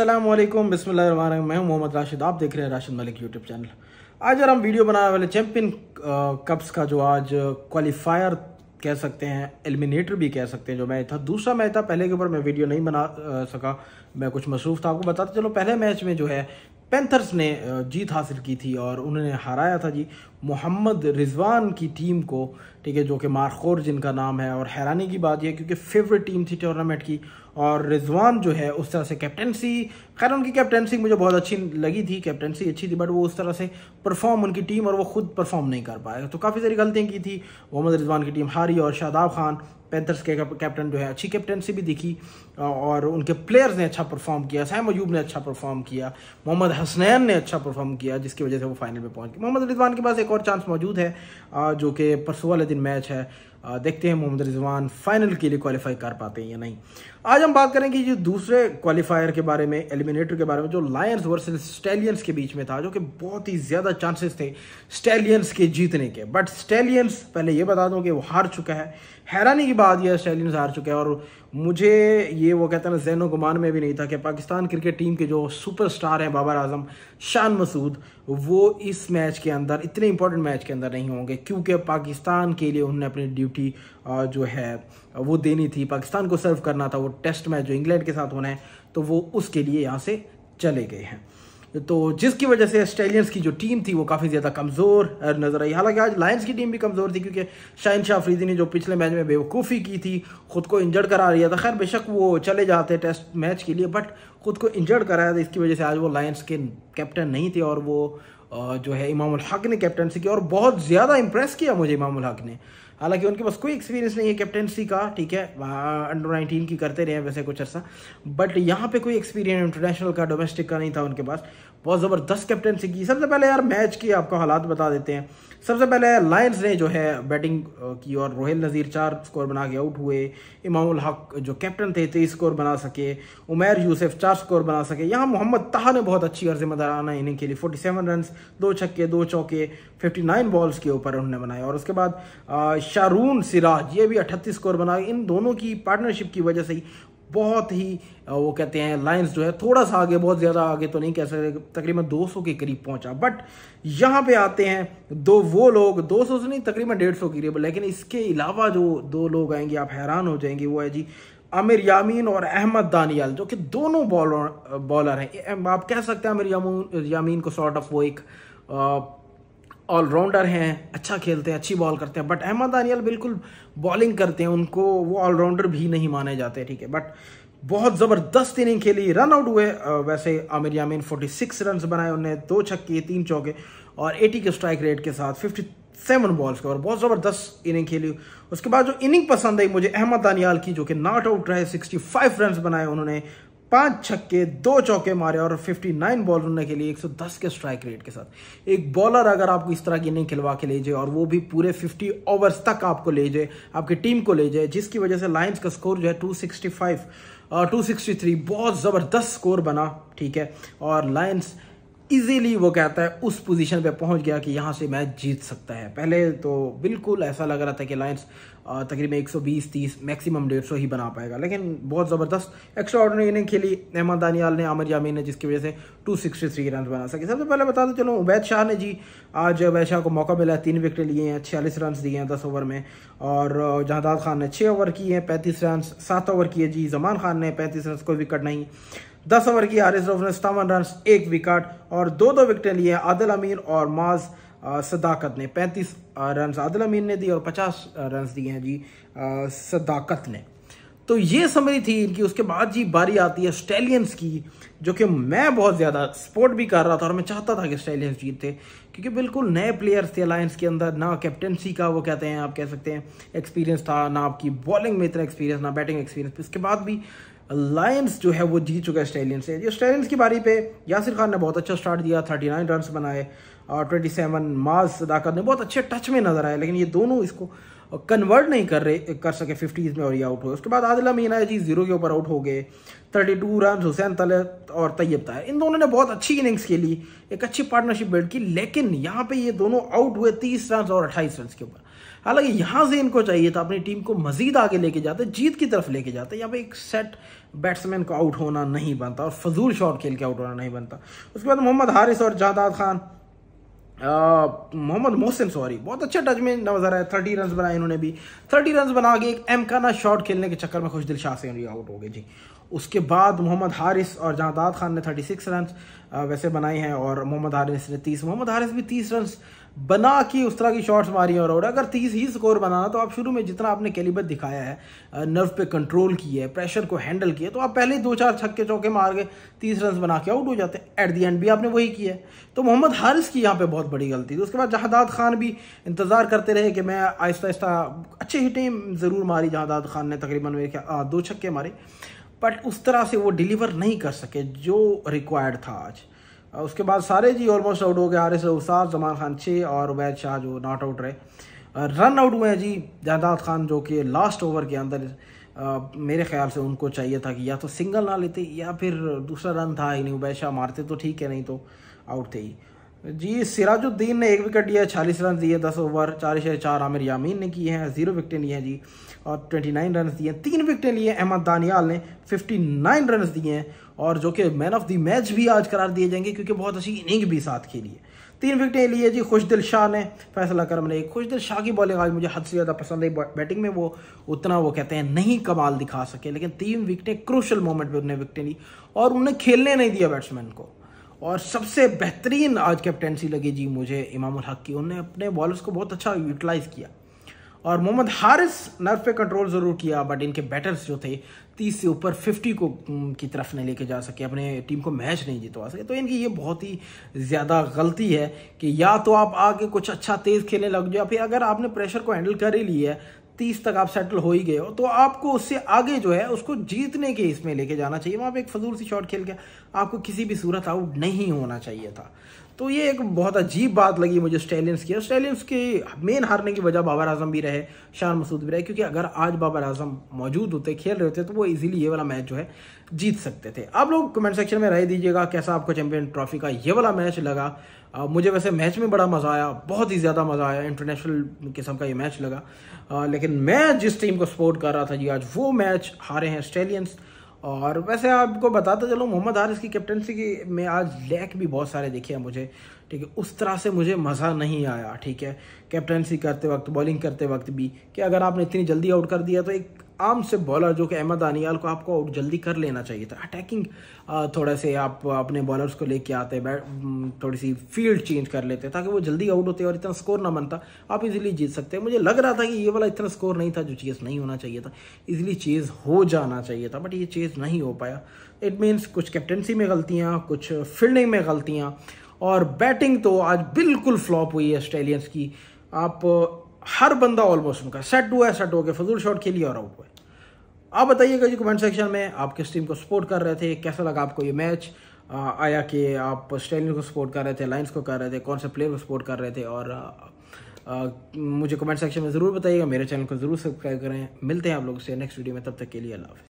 अल्लाम बसमिल मैं मोहम्मद राशिद आप देख रहे हैं राशिद मलिक यूट्यूब चैनल आज अगर हम वीडियो बनाने वाले चैम्पियन कप्स का जो आज क्वालिफायर कह सकते हैं एलिमिनेटर भी कह सकते हैं जो मैच था दूसरा मैच था पहले के ऊपर मैं वीडियो नहीं बना आ, सका मैं कुछ मसरूफ़ था आपको बताते चलो पहले मैच में जो है पेंथर्स ने जीत हासिल की थी और उन्होंने हराया था जी मोहम्मद रिजवान की टीम को ठीक है जो कि मारखोर जिनका नाम है और हैरानी की बात यह क्योंकि फेवरेट टीम थी टूर्नामेंट की और रिजवान जो है उस तरह से कैप्टनसी खैर उनकी कैप्टनसी मुझे बहुत अच्छी लगी थी कैप्टनसी अच्छी थी बट वो उस तरह से परफॉर्म उनकी टीम और वो खुद परफॉर्म नहीं कर पाए तो काफ़ी सारी गलतियाँ की थी मोहम्मद रिजवान की टीम हारी और शादाब खान पैंथर्स के कैप्टन जो है अच्छी कैप्टनसी भी दिखी और उनके प्लेयर्स ने अच्छा परफॉर्म किया सैम अयूब ने अच्छा परफॉर्म किया मोहम्मद हसनैन ने अच्छा परफॉर्म किया जिसकी वजह से वो फाइनल में पहुंच गए मोहम्मद रिजवान के पास एक और और चांस मौजूद है जो कि परसों वाले दिन मैच है देखते हैं मोहम्मद रिजवान फाइनल के लिए क्वालिफाई कर पाते हैं या नहीं आज हम बात करेंगे जो दूसरे क्वालिफायर के बारे में एलिमिनेटर के बारे में जो लायंस वर्सेस स्टेलियंस के बीच में था जो कि बहुत ही ज़्यादा चांसेस थे स्टेलियंस के जीतने के बट स्टेलियंस पहले ये बता दूं कि वो हार चुका है हैरानी की बात यह स्टेलियंस हार चुका है और मुझे ये वो कहते हैं जैनो गुमान में भी नहीं था कि पाकिस्तान क्रिकेट टीम के जो सुपरस्टार हैं बाबर आजम शान मसूद वो इस मैच के अंदर इतने इंपॉर्टेंट मैच के अंदर नहीं होंगे क्योंकि पाकिस्तान के लिए उन्होंने अपनी ड्यूटी जो है वो देनी थी पाकिस्तान को सर्व करना था वो टेस्ट मैच जो इंग्लैंड के साथ होना है तो वो उसके लिए यहाँ से चले गए हैं तो जिसकी वजह से ऑस्ट्रेलियंस की जो टीम थी वो काफ़ी ज़्यादा कमज़ोर नज़र आई हालांकि आज लायंस की टीम भी कमज़ोर थी क्योंकि शाहन शाह अफरीदी ने जो पिछले मैच में बेवकूफ़ी की थी खुद को इंजर्ड करा लिया था खैर बेशक वो चले जाते टेस्ट मैच के लिए बट खुद को इंजर्ड कराया था इसकी वजह से आज वो लायंस के कैप्टन नहीं थे और वो जो है इमाम हक ने कैप्टनसी की और बहुत ज़्यादा इंप्रेस किया मुझे इमाम हक ने हालांकि उनके पास कोई एक्सपीरियंस नहीं है कैप्टनसी का ठीक है अंडर नाइनटीन की करते रहे वैसे कुछ अर्सा बट यहाँ पे कोई एक्सपीरियंस इंटरनेशनल का डोमेस्टिक का नहीं था उनके पास बहुत ज़बरदस्त कैप्टनसी की सबसे पहले यार मैच की आपको हालात बता देते हैं सबसे पहले लायंस ने जो है बैटिंग की और रोहेल नज़ीर चार स्कोर बना के आउट हुए इमामुल हक जो कैप्टन थे तेईस स्कोर बना सके उमैर यूसुफ चार स्कोर बना सके यहाँ मोहम्मद तहा ने बहुत अच्छी और जिम्मेदाराना इनिंग खेली फोर्टी सेवन रन दो छक्के दो चौके फिफ्टी नाइन बॉल्स के ऊपर उन्होंने बनाए और उसके बाद शाहरून सिराज ये भी अट्ठतीस स्कोर बना इन दोनों की पार्टनरशिप की वजह से ही बहुत ही वो कहते हैं लाइन्स जो है थोड़ा सा आगे बहुत ज़्यादा आगे तो नहीं कह सकते तकरीबन 200 के करीब पहुंचा बट यहाँ पे आते हैं दो वो लोग 200 से नहीं तकरीबन 150 के करीब लेकिन इसके अलावा जो दो लोग आएंगे आप हैरान हो जाएंगे वो है जी आमिर यामीन और अहमद दानियाल जो कि दोनों बॉलर बॉलर हैं आप कह सकते हैं आमिर यामीन यामीन को सॉर्ट ऑफ वो एक ऑलराउंडर हैं अच्छा खेलते हैं अच्छी बॉल करते हैं बट अहमद दानियाल बिल्कुल बॉलिंग करते हैं उनको वो ऑलराउंडर भी नहीं माने जाते ठीक है बट बहुत ज़बरदस्त इनिंग खेली रन आउट हुए वैसे आमिर फोर्टी 46 रन बनाए उन्होंने दो छक्के तीन चौके और 80 के स्ट्राइक रेट के साथ 57 बॉल्स के और बहुत ज़बरदस्त इनिंग खेली उसके बाद जो इनिंग पसंद आई मुझे अहमद दानियाल की जो कि नॉट आउट रहे 65 रन बनाए उन्होंने पांच छक्के दो चौके मारे और 59 बॉल रुनने के लिए 110 के स्ट्राइक रेट के साथ एक बॉलर अगर आपको इस तरह की इनिंग खिलवा के ले जाए और वो भी पूरे 50 ओवर्स तक आपको ले जाए आपकी टीम को ले जाए जिसकी वजह से लाइन्स का स्कोर जो है 265 263 बहुत ज़बरदस्त स्कोर बना ठीक है और लाइन्स इजीली वो कहता है उस पोजीशन पे पहुंच गया कि यहाँ से मैच जीत सकता है पहले तो बिल्कुल ऐसा लग रहा था कि लायंस तकरीबन 120 30 मैक्सिमम 150 ही बना पाएगा लेकिन बहुत ज़बरदस्त एक्स्ट्रा ऑर्डर इनिंग खेली अहमद दानियाल ने आमिर यामी ने जिसकी वजह से 263 रन बना सके सबसे पहले बता दो चलो उबैद शाह ने जी आज उबैद शाह को मौका मिला है तीन विकेट लिए हैं छियालीस रन दिए हैं दस ओवर में और जहादाद खान ने छः ओवर किए हैं पैंतीस रन सात ओवर किए जी जमान खान ने पैंतीस रन कोई विकेट नहीं दस ओवर की आर एस ने सतावन रन एक विकेट और दो दो विकेटें लिए आदिल अमीर और माज सदाकत ने 35 रन आदिल अमीन ने दिए और 50 रन दिए हैं जी सदाकत ने तो ये समरी थी इनकी उसके बाद जी बारी आती है स्टेलियंस की जो कि मैं बहुत ज़्यादा सपोर्ट भी कर रहा था और मैं चाहता था कि स्टेलियंस जीतते क्योंकि बिल्कुल नए प्लेयर्स थे अलायंस के अंदर ना कैप्टनसी का वो कहते हैं आप कह सकते हैं एक्सपीरियंस था ना आपकी बॉलिंग में इतना एक्सपीरियंस ना बैटिंग एक्सपीरियंस इसके बाद भी लायंस जो है वो जीत चुका है ऑस्ट्रेलियन से जो स्टेलियंस की बारी पे यासिर खान ने बहुत अच्छा स्टार्ट दिया थर्टी नाइन रन बनाए और ट्वेंटी सेवन माज सदाकत ने बहुत अच्छे टच में नजर आए लेकिन ये दोनों इसको कन्वर्ट नहीं कर रहे कर सके फिफ्टीज़ में और ये आउट हुए उसके बाद आदिल अमीन जी जीरो के ऊपर आउट हो गए thirty two run Hussain Talat और तैयब था इन दोनों ने बहुत अच्छी इनिंग्स खेली एक अच्छी पार्टनरशिप बिल्ड की लेकिन यहाँ पे ये दोनों आउट हुए तीस रन और अट्ठाईस रन के ऊपर हालांकि यहाँ से इनको चाहिए था अपनी टीम को मजीद आगे लेके जाते जीत की तरफ लेके जाते यहाँ पे एक सेट बैट्समैन को आउट होना नहीं बनता और फजूल शॉट खेल के आउट होना नहीं बनता उसके बाद मोहम्मद हारिस और जादाद खान मोहम्मद मोहसिन सॉरी बहुत अच्छा टच में नजर आया थर्टी रन बनाए इन्होंने भी थर्टी रन बना के एक एमकाना शॉट खेलने के चक्कर में दिल शाह से आउट हो गए जी उसके बाद मोहम्मद हारिस और जहादाद खान ने 36 रन वैसे बनाए हैं और मोहम्मद हारिस ने 30 मोहम्मद हारिस भी 30 रन बना के उस तरह की शॉट्स मारी और और अगर 30 ही स्कोर बनाना तो आप शुरू में जितना आपने कैलिबर दिखाया है नर्व पे कंट्रोल किया है प्रेशर को हैंडल किया तो आप पहले ही दो चार छक्के चौके मार गए तीस रन बना के आउट हो जाते हैं एट दी एंड भी आपने वही किया है तो मोहम्मद हारिस की यहाँ पे बहुत बड़ी गलती थी उसके बाद जहादाद खान भी इंतज़ार करते रहे कि मैं आहिस्ता आहिस्ता अच्छे टीम ज़रूर मारी जहादाद खान ने तकरीबन मेरे दो छक्के मारे बट उस तरह से वो डिलीवर नहीं कर सके जो रिक्वायर्ड था आज उसके बाद सारे जी ऑलमोस्ट आउट हो गए एस उसाद जमान खान छः और वैद शाह जो नॉट आउट रहे रन आउट हुए जी जहदाद खान जो कि लास्ट ओवर के अंदर आ, मेरे ख्याल से उनको चाहिए था कि या तो सिंगल ना लेते या फिर दूसरा रन था ही नहीं वैद शाह मारते तो ठीक है नहीं तो आउट थे ही जी सिराजुद्दीन ने एक विकेट लिया है छियालीस रन दिए दस ओवर चार छः चार आमिर यामीन ने किए हैं जीरो विकटें लिए हैं जी और ट्वेंटी नाइन रन दिए हैं तीन विकटें लिए अहमद दानियाल ने फिफ्टी नाइन रन दिए हैं और जो कि मैन ऑफ द मैच भी आज करार दिए जाएंगे क्योंकि बहुत अच्छी इनिंग भी साथ खेली है तीन विकटें लिए जी खुशदिल शाह ने फैसला करम ने खुशदिल शाह की बॉलिंग आज मुझे हद से ज़्यादा पसंद है बैटिंग में वो उतना वो कहते हैं नहीं कमाल दिखा सके लेकिन तीन विकटें क्रूशल मोमेंट पर उन्हें विकटें ली और उन्हें खेलने नहीं दिया बैट्समैन को और सबसे बेहतरीन आज कैप्टेंसी लगी जी मुझे इमामुल हक की उन्होंने अपने बॉलर्स को बहुत अच्छा यूटिलाइज़ किया और मोहम्मद हारिस नर्व पे कंट्रोल ज़रूर किया बट इनके बैटर्स जो थे तीस से ऊपर फिफ्टी को की तरफ नहीं लेके जा सके अपने टीम को मैच नहीं जितवा सके तो इनकी ये बहुत ही ज़्यादा गलती है कि या तो आप आगे कुछ अच्छा तेज़ खेलने लग जाओ फिर अगर आपने प्रेशर को हैंडल कर ही लिया है तीस तक आप सेटल हो ही गए हो तो आपको उससे आगे जो है उसको जीतने के इसमें लेके जाना चाहिए वहां पे एक फजूल सी शॉट खेल के आपको किसी भी सूरत आउट नहीं होना चाहिए था तो ये एक बहुत अजीब बात लगी मुझे ऑस्ट्रेलियंस की ऑस्ट्रेलियंस के मेन हारने की वजह बाबर आजम भी रहे शान मसूद भी रहे क्योंकि अगर आज बाबर आजम मौजूद होते खेल रहे होते तो वो इजीली ये वाला मैच जो है जीत सकते थे आप लोग कमेंट सेक्शन में राय दीजिएगा कैसा आपको चैंपियन ट्रॉफी का ये वाला मैच लगा आ, मुझे वैसे मैच में बड़ा मज़ा आया बहुत ही ज़्यादा मज़ा आया इंटरनेशनल किस्म का ये मैच लगा आ, लेकिन मैं जिस टीम को सपोर्ट कर रहा था जी आज वो मैच हारे हैं ऑस्ट्रेलियंस और वैसे आपको बताता तो चलो मोहम्मद हारिस की कैप्टनसी की मैं आज लैक भी बहुत सारे देखे हैं मुझे ठीक है उस तरह से मुझे मज़ा नहीं आया ठीक है कैप्टनसी करते वक्त बॉलिंग करते वक्त भी कि अगर आपने इतनी जल्दी आउट कर दिया तो एक आम से बॉलर जो कि अहमद अनियाल को आपको आउट जल्दी कर लेना चाहिए था अटैकिंग थोड़ा से आप अपने बॉलर्स को लेके आते बैट थोड़ी सी फील्ड चेंज कर लेते ताकि वो जल्दी आउट होते और इतना स्कोर ना बनता आप इजीली जीत सकते हैं मुझे लग रहा था कि ये वाला इतना स्कोर नहीं था जो चेज़ नहीं होना चाहिए था इज़िली चेज़ हो जाना चाहिए था बट ये चेज़ नहीं हो पाया इट मीन्स कुछ कैप्टनसी में गलतियाँ कुछ फील्डिंग में गलतियाँ और बैटिंग तो आज बिल्कुल फ्लॉप हुई है ऑस्ट्रेलियंस की आप हर बंदा ऑलमोस्ट उनका सेट हुआ है सेट हो गया फजूल शॉट खेलिए और आउट हुए आप बताइएगा जी कमेंट सेक्शन में आप किस टीम को सपोर्ट कर रहे थे कैसा लगा आपको ये मैच आया कि आप स्टेलिन को सपोर्ट कर रहे थे लाइन्स को कर रहे थे कौन से प्लेयर को सपोर्ट कर रहे थे और आ, मुझे कमेंट सेक्शन में ज़रूर बताइएगा मेरे चैनल को ज़रूर सब्सक्राइब करें मिलते हैं आप लोगों से नेक्स्ट वीडियो में तब तक के लिए अल्लाह